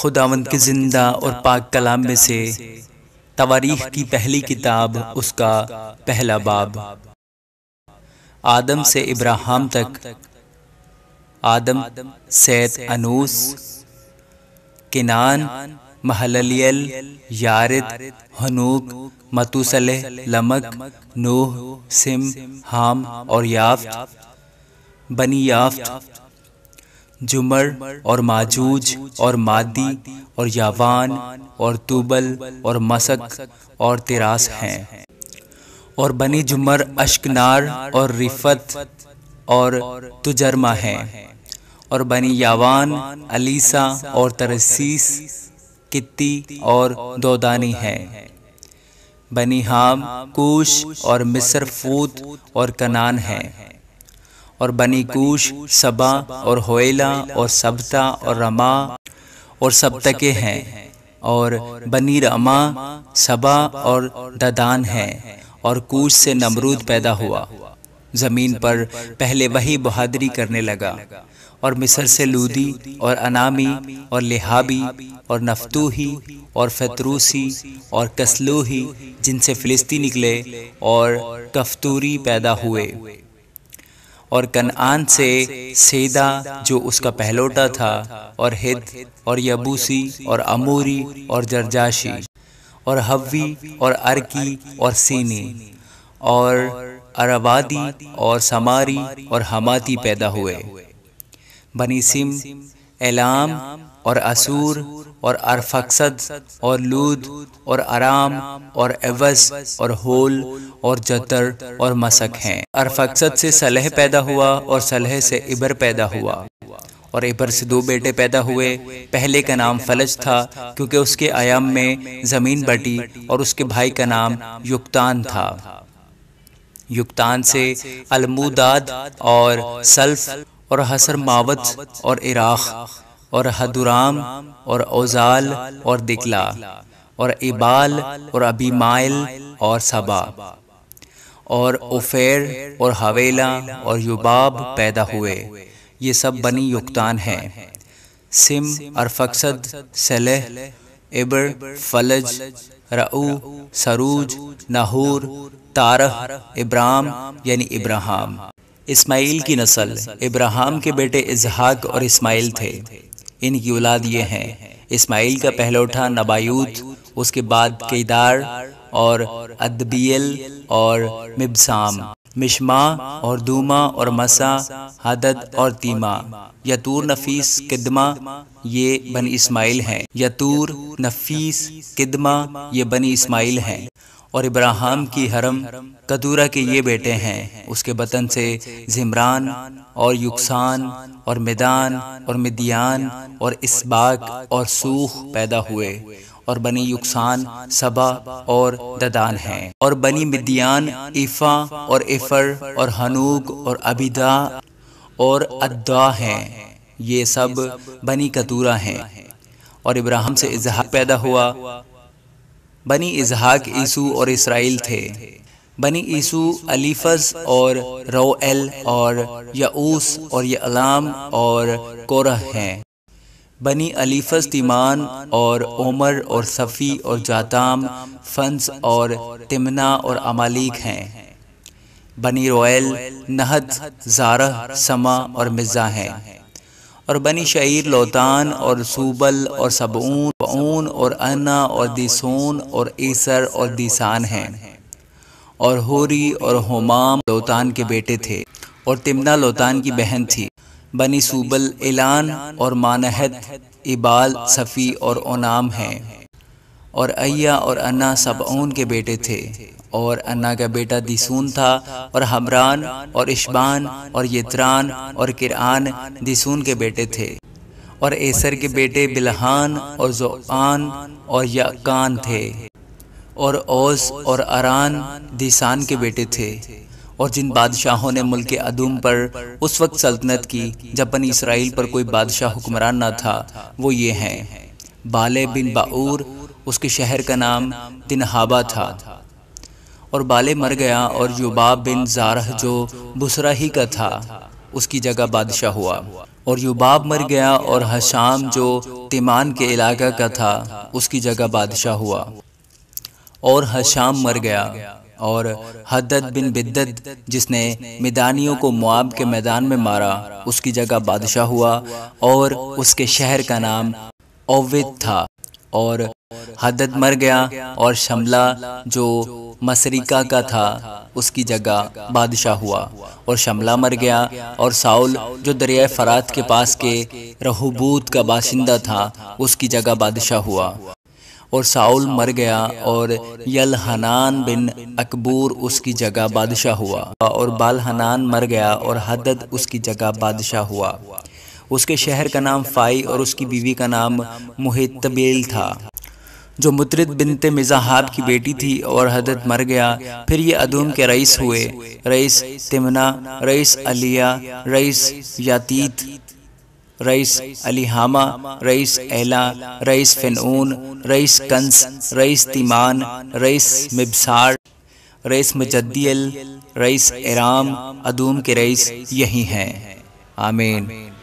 खुदावंद के ज़िंदा और पाक कलाम में से तवारीख की पहली किताब उसका पहला बाब आदम से इब्राहिम तक आदम सैद अनूस किनान महललियल यारिद हनूक मतूसलह लमक नूह सिम हाम और याफ्त बनी याफ्त जुमर और माजूज और मादी और यावान और तुबल और मसक और तिरास हैं और बनी जुमर अश्कनार और रिफत और तुजरमा हैं और बनी यावान अलीसा और तरसीस कित्ती और दोदानी हैं बनी हाम कूश और मिस्र फूत और कनान हैं और बनी कूश सबा और होयला और सबता और रमा और सबतके हैं और बनी रमा सबा और ददान हैं और कूश से नमरूद पैदा हुआ ज़मीन पर पहले वही बहादरी करने लगा और मिसर से लूदी और अनामी और लिहाबी और नफतूही और फतरूसी और कसलूही जिनसे फ़िलिस्ती निकले और कफ्तूरी पैदा हुए और कनान से सेदा जो उसका पहलोटा था और हिद और यबूसी और अमूरी और जरजाशी और हव्वी और अर्की और सीनी और अरवादी और समारी और हमाती पैदा हुए बनीसिम एलाम और असूर और अरफक्सद और लूद और आराम और एवज और होल और जतर और मसक हैं अरफक्सद से सलह पैदा हुआ और सलह से इबर पैदा हुआ और इबर से दो बेटे पैदा हुए पहले का नाम फलज था क्योंकि उसके आयाम में ज़मीन बटी और उसके भाई का नाम युक्तान था युक्तान से अलमुदाद और सल्फ और हसर मावत और इराक़ और हदुराम और ओजाल और दिकला और इबाल और अबीमाइल और सबा और उफेर और हवेला और युबाब पैदा हुए ये सब बनी युक्तान हैं सिम अरफक्सद सलेह इबर फलज रऊ सरूज नाहूर तारह इब्राम यानी इब्राहम इस्माइल की नस्ल इब्राहम के बेटे इजहाक और इस्माइल थे इनकी औलाद ये हैं इस्माइल का उठा नबायूत उसके बाद केदार और अदबियल और मिबसाम मिशमा और दूमा और मसा हदद और तीमा यतूर नफीस किदमा ये बनी इस्माइल हैं यतूर नफीस किदमा ये बनी इस्माइल हैं और इब्राहिम की हरम कदूरा के ये बेटे हैं उसके बतन से जिमरान और युकसान और मैदान और मिदियान और इसबाक और सूख पैदा हुए और बनी युकसान सबा और ददान हैं और बनी मिदियान इफ़ा और इफ़र और हनूक और अबिदा और अद्दा हैं ये सब बनी कदूरा हैं और इब्राहिम से इजहा पैदा हुआ बनी इजहाक ईसू और इसराइल थे बनी ईसू अलीफज और रोएल और यऊस और यलाम और कोरह हैं बनी अलीफज तिमान और ओमर और सफ़ी और जाताम फंस और तिमना और अमालिक हैं बनी रोएल नहत जारह समा और मिर्ज़ा हैं और बनी शहीर लोतान और सूबल और सबून सऊन और अना और दिसोन और ईसर और दिसान हैं और होरी और होमाम लोतान के बेटे थे और तिमना लोतान की बहन थी बनी सूबल एलान और मानहत इबाल सफ़ी और ओनाम हैं और अय्या और अन्ना सबऊन के बेटे थे और अन्ना का बेटा दिसून था और हमरान और इशबान और यत्रान और किरान दिसून के बेटे थे और एसर के बेटे बिलहान और जोआन और याकान थे और ओस और अरान दिसान के बेटे थे और जिन बादशाहों ने मुल्क अदूम पर उस वक्त सल्तनत की जब बन इसराइल पर कोई बादशाह हुक्मरान ना था वो ये हैं बाले बिन बाऊर उसके शहर का नाम दिनहाबा था और बाले मर गया और युबा बिन जारह जो बुसरा ही का था उसकी जगह बादशाह हुआ और युबाब मर गया और हशाम जो तिमान के इलाके का था उसकी जगह बादशाह हुआ और हशाम मर गया और हदत बिन बिद्दत जिसने मैदानियों को मुआब के मैदान में मारा उसकी जगह बादशाह हुआ और उसके शहर का नाम ओविद था और हदत मर गया और शमला जो मसरिका का था उसकी जगह बादशाह हुआ और शमला मर गया और साउल जो दरिया फरात के पास के रहबूत का बाशिंदा था उसकी जगह बादशाह हुआ और साउल मर गया और यल हनान बिन अकबूर उसकी जगह बादशाह हुआ और बाल हनान मर गया और हदत उसकी जगह बादशाह हुआ उसके शहर का नाम फ़ाई और उसकी बीवी का नाम मुहितबेल था जो मुतरद बिनते मिजाहाब की बेटी थी और हदत मर गया फिर ये अदूम के रईस हुए रईस तिमना रईस अलिया रईस यातीत रईस अलीहामा रईस एला रईस फिनून रईस कंस रईस तिमान रईस मिबसार रईस मुजद्दील रईस एराम अदूम के रईस यही हैं आमीन